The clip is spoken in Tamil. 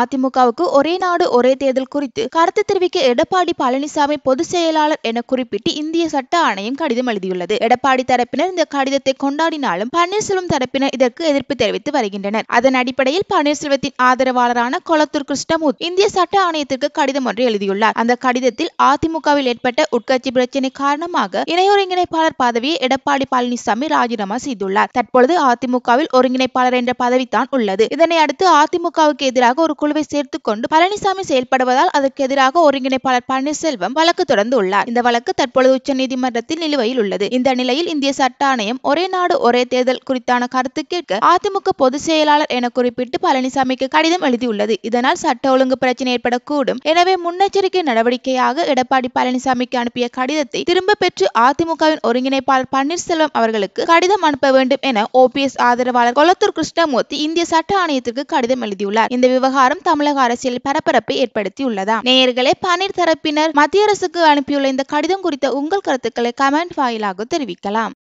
அதிமுகவுக்கு ஒரே நாடு ஒரே தேர்தல் குறித்து கருத்து தெரிவிக்க எடப்பாடி பழனிசாமி பொதுச் செயலாளர் என குறிப்பிட்டு இந்திய சட்ட ஆணையம் கடிதம் எழுதியுள்ளது எடப்பாடி தரப்பினர் இந்த கடிதத்தை கொண்டாடினாலும் பன்னீர்செல்வம் தரப்பினர் இதற்கு எதிர்ப்பு தெரிவித்து வருகின்றனர் அதன் அடிப்படையில் பன்னீர்செல்வத்தின் ஆதரவாளரான கொளத்தூர் கிருஷ்ணமூர்த்தி இந்திய சட்ட ஆணையத்திற்கு கடிதம் ஒன்று எழுதியுள்ளார் அந்த கடிதத்தில் அதிமுகவில் ஏற்பட்ட உட்கட்சி பிரச்சினை காரணமாக இணை ஒருங்கிணைப்பாளர் பதவியை எடப்பாடி பழனிசாமி ராஜினாமா செய்துள்ளார் தற்பொழுது அதிமுகவில் ஒருங்கிணைப்பாளர் என்ற பதவி தான் உள்ளது இதனை அடுத்து அதிமுகவுக்கு எதிராக ஒரு குழுவை சேர்த்துக் கொண்டு பழனிசாமி செயல்படுவதால் அதற்கு எதிராக ஒருங்கிணைப்பாளர் பன்னீர்செல்வம் வழக்கு தொடர்ந்துள்ளார் இந்த வழக்கு தற்பொழுது உச்சநீதிமன்றத்தில் நிலுவையில் உள்ளது இந்த நிலையில் இந்திய சட்ட ஆணையம் ஒரே நாடு ஒரே தேர்தல் குறித்தான கருத்து கேட்க அதிமுக பொதுச் செயலாளர் என குறிப்பிட்டு பழனிசாமிக்கு கடிதம் எழுதியுள்ளது இதனால் சட்ட ஒழுங்கு பிரச்சனை ஏற்படக்கூடும் எனவே முன்னெச்சரிக்கை நடவடிக்கையாக எடப்பாடி பழனிசாமிக்கு அனுப்பிய கடிதத்தை திரும்ப பெற்று அதிமுகவின் ஒருங்கிணைப்பாளர் பன்னீர்செல்வம் அவர்களுக்கு கடிதம் அனுப்ப வேண்டும் என ஓபிஎஸ் ஆதரவாளர் கொளத்தூர் கிருஷ்ணமூர்த்தி இந்திய சட்ட ஆணையத்திற்கு கடிதம் எழுதியுள்ளார் இந்த விவகாரம் விவகாரம் தமிழக அரசியல் பரபரப்பை உள்ளதா நேயர்களே பன்னீர் தரப்பினர் மத்திய அரசுக்கு அனுப்பியுள்ள இந்த கடிதம் குறித்த உங்கள் கருத்துக்களை கமெண்ட் வாயிலாக தெரிவிக்கலாம்